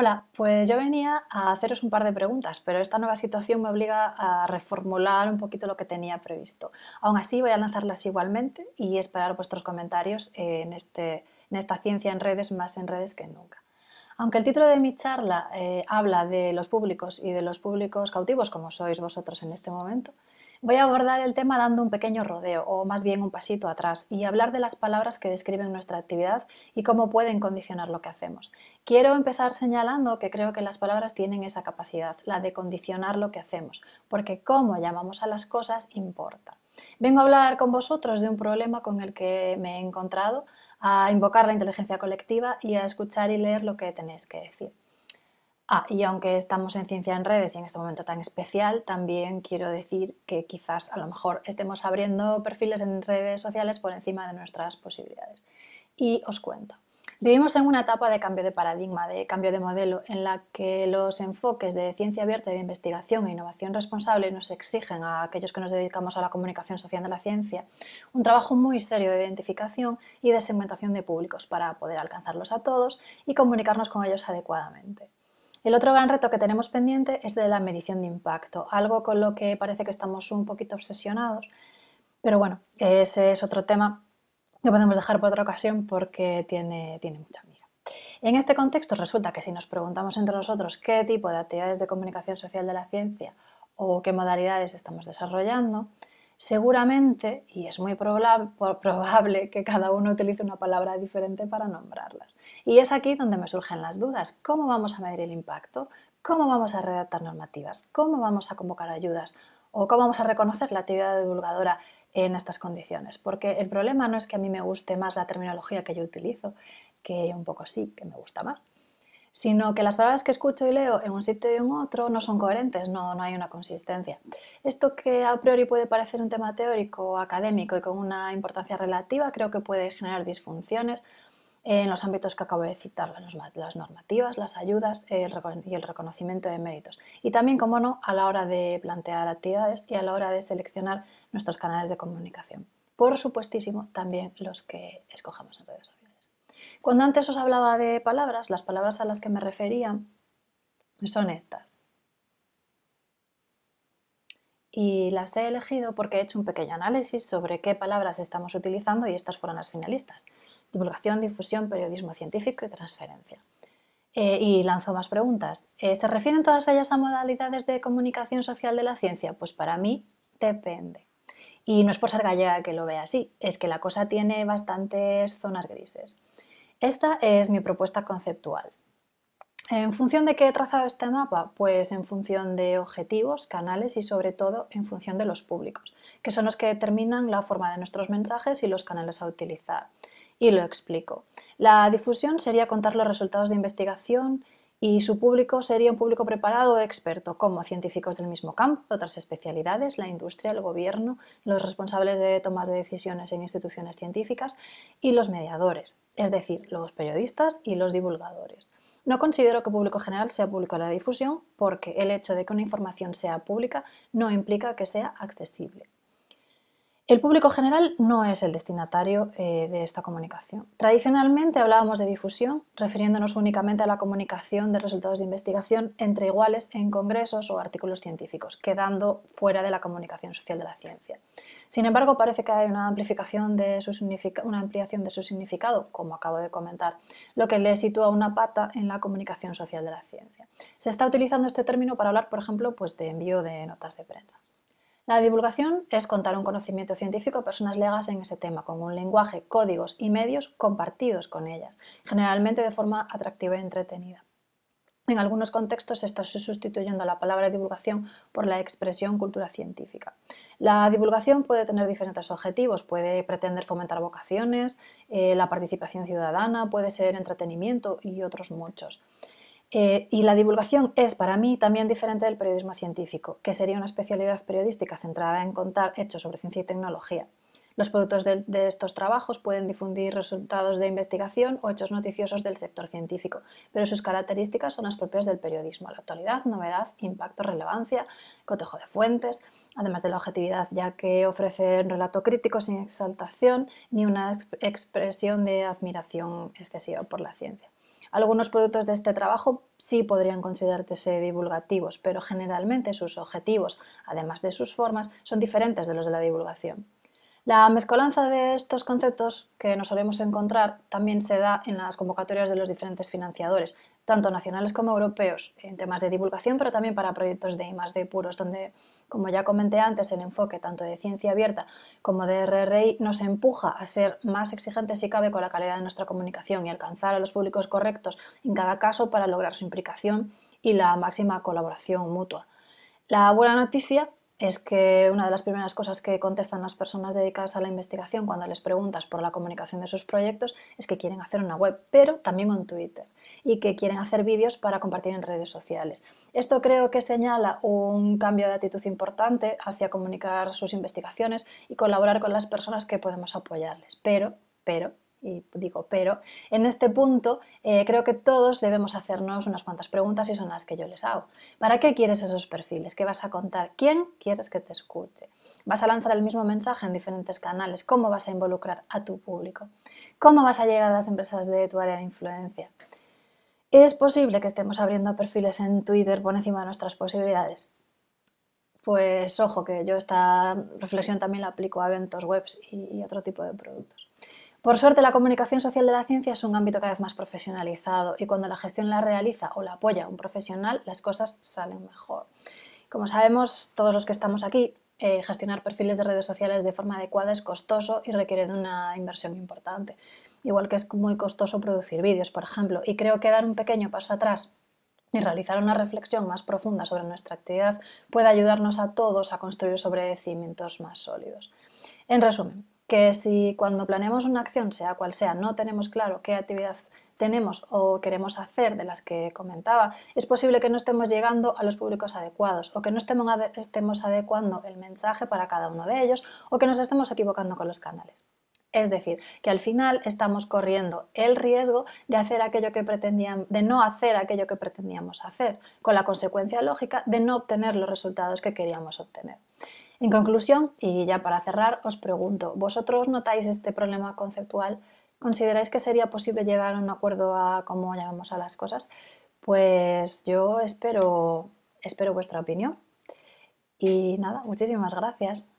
Hola, pues yo venía a haceros un par de preguntas, pero esta nueva situación me obliga a reformular un poquito lo que tenía previsto. Aún así voy a lanzarlas igualmente y esperar vuestros comentarios en, este, esta ciencia en redes, más en redes que nunca. Aunque el título de mi charla eh, habla de los públicos y de los públicos cautivos, como sois vosotros en este momento, Voy a abordar el tema dando un pequeño rodeo, o más bien un pasito atrás, y hablar de las palabras que describen nuestra actividad y cómo pueden condicionar lo que hacemos. Quiero empezar señalando que creo que las palabras tienen esa capacidad, la de condicionar lo que hacemos, porque cómo llamamos a las cosas importa. Vengo a hablar con vosotros de un problema con el que me he encontrado, a invocar la inteligencia colectiva y a escuchar y leer lo que tenéis que decir. Ah, y aunque estamos en ciencia en redes y en este momento tan especial, también quiero decir que quizás a lo mejor estemos abriendo perfiles en redes sociales por encima de nuestras posibilidades. Y os cuento. Vivimos en una etapa de cambio de paradigma, de cambio de modelo, en la que los enfoques de ciencia abierta y de investigación e innovación responsable nos exigen a aquellos que nos dedicamos a la comunicación social de la ciencia un trabajo muy serio de identificación y de segmentación de públicos para poder alcanzarlos a todos y comunicarnos con ellos adecuadamente. El otro gran reto que tenemos pendiente es de la medición de impacto, algo con lo que parece que estamos un poquito obsesionados, pero bueno, ese es otro tema que podemos dejar por otra ocasión porque tiene, tiene mucha mira. En este contexto resulta que si nos preguntamos entre nosotros qué tipo de actividades de comunicación social de la ciencia o qué modalidades estamos desarrollando, Seguramente, y es muy probable que cada uno utilice una palabra diferente para nombrarlas. Y es aquí donde me surgen las dudas. ¿Cómo vamos a medir el impacto? ¿Cómo vamos a redactar normativas? ¿Cómo vamos a convocar ayudas? ¿O cómo vamos a reconocer la actividad divulgadora en estas condiciones? Porque el problema no es que a mí me guste más la terminología que yo utilizo, que un poco sí, que me gusta más, sino que las palabras que escucho y leo en un sitio y en otro no son coherentes, no, no hay una consistencia. Esto que a priori puede parecer un tema teórico académico y con una importancia relativa, creo que puede generar disfunciones en los ámbitos que acabo de citar, las normativas, las ayudas y el reconocimiento de méritos. Y también, como no, a la hora de plantear actividades y a la hora de seleccionar nuestros canales de comunicación. Por supuestísimo, también los que escojamos en redes sociales. Cuando antes os hablaba de palabras, las palabras a las que me refería son estas. Y las he elegido porque he hecho un pequeño análisis sobre qué palabras estamos utilizando y estas fueron las finalistas. Divulgación, difusión, periodismo científico y transferencia. Eh, y lanzo más preguntas. Eh, ¿Se refieren todas ellas a modalidades de comunicación social de la ciencia? Pues para mí depende. Y no es por ser gallega que lo vea así, es que la cosa tiene bastantes zonas grises. Esta es mi propuesta conceptual. ¿En función de qué he trazado este mapa? Pues en función de objetivos, canales y sobre todo en función de los públicos, que son los que determinan la forma de nuestros mensajes y los canales a utilizar. Y lo explico. La difusión sería contar los resultados de investigación y su público sería un público preparado o experto, como científicos del mismo campo, otras especialidades, la industria, el gobierno, los responsables de tomas de decisiones en instituciones científicas y los mediadores, es decir, los periodistas y los divulgadores. No considero que público general sea público a la difusión porque el hecho de que una información sea pública no implica que sea accesible. El público general no es el destinatario eh, de esta comunicación. Tradicionalmente hablábamos de difusión, refiriéndonos únicamente a la comunicación de resultados de investigación entre iguales en congresos o artículos científicos, quedando fuera de la comunicación social de la ciencia. Sin embargo, parece que hay una, una ampliación de su significado, como acabo de comentar, lo que le sitúa una pata en la comunicación social de la ciencia. Se está utilizando este término para hablar, por ejemplo, pues de envío de notas de prensa. La divulgación es contar un conocimiento científico a personas legas en ese tema, con un lenguaje, códigos y medios compartidos con ellas, generalmente de forma atractiva y entretenida. En algunos contextos se está sustituyendo la palabra divulgación por la expresión cultura científica. La divulgación puede tener diferentes objetivos, puede pretender fomentar vocaciones, eh, la participación ciudadana, puede ser entretenimiento y otros muchos. Eh, y la divulgación es para mí también diferente del periodismo científico, que sería una especialidad periodística centrada en contar hechos sobre ciencia y tecnología. Los productos de, estos trabajos pueden difundir resultados de investigación o hechos noticiosos del sector científico, pero sus características son las propias del periodismo, la actualidad, novedad, impacto, relevancia, cotejo de fuentes, además de la objetividad, ya que ofrece un relato crítico sin exaltación ni una expresión de admiración excesiva por la ciencia. Algunos productos de este trabajo sí podrían considerarse divulgativos, pero generalmente sus objetivos, además de sus formas, son diferentes de los de la divulgación. La mezcolanza de estos conceptos que nos solemos encontrar también se da en las convocatorias de los diferentes financiadores, tanto nacionales como europeos, en temas de divulgación, pero también para proyectos de I+D puros, donde, como ya comenté antes, el enfoque tanto de ciencia abierta como de RRI nos empuja a ser más exigentes si cabe con la calidad de nuestra comunicación y alcanzar a los públicos correctos en cada caso para lograr su implicación y la máxima colaboración mutua. La buena noticia es que una de las primeras cosas que contestan las personas dedicadas a la investigación cuando les preguntas por la comunicación de sus proyectos es que quieren hacer una web, pero también un Twitter y que quieren hacer vídeos para compartir en redes sociales. Esto creo que señala un cambio de actitud importante hacia comunicar sus investigaciones y colaborar con las personas que podemos apoyarles. Pero, pero, y digo pero, en este punto eh, creo que todos debemos hacernos unas cuantas preguntas y son las que yo les hago. ¿Para qué quieres esos perfiles? ¿Qué vas a contar? ¿Quién quieres que te escuche? ¿Vas a lanzar el mismo mensaje en diferentes canales? ¿Cómo vas a involucrar a tu público? ¿Cómo vas a llegar a las empresas de tu área de influencia? ¿Es posible que estemos abriendo perfiles en Twitter por encima de nuestras posibilidades? Pues ojo, que yo esta reflexión también la aplico a eventos, webs y, otro tipo de productos. Por suerte, la comunicación social de la ciencia es un ámbito cada vez más profesionalizado y cuando la gestión la realiza o la apoya un profesional, las cosas salen mejor. Como sabemos, todos los que estamos aquí, eh, gestionar perfiles de redes sociales de forma adecuada es costoso y requiere de una inversión importante igual que es muy costoso producir vídeos, por ejemplo, y creo que dar un pequeño paso atrás y realizar una reflexión más profunda sobre nuestra actividad puede ayudarnos a todos a construir sobre cimientos más sólidos. En resumen, que si cuando planeamos una acción, sea cual sea, no tenemos claro qué actividad tenemos o queremos hacer de las que comentaba, es posible que no estemos llegando a los públicos adecuados o que no estemos adecuando el mensaje para cada uno de ellos o que nos estemos equivocando con los canales. Es decir, que al final estamos corriendo el riesgo de hacer aquello que pretendíamos, de no hacer aquello que pretendíamos hacer, con la consecuencia lógica de no obtener los resultados que queríamos obtener. En conclusión, y ya para cerrar, os pregunto, ¿vosotros notáis este problema conceptual? ¿Consideráis que sería posible llegar a un acuerdo a cómo llamamos a las cosas? Pues yo espero vuestra opinión. Y nada, muchísimas gracias.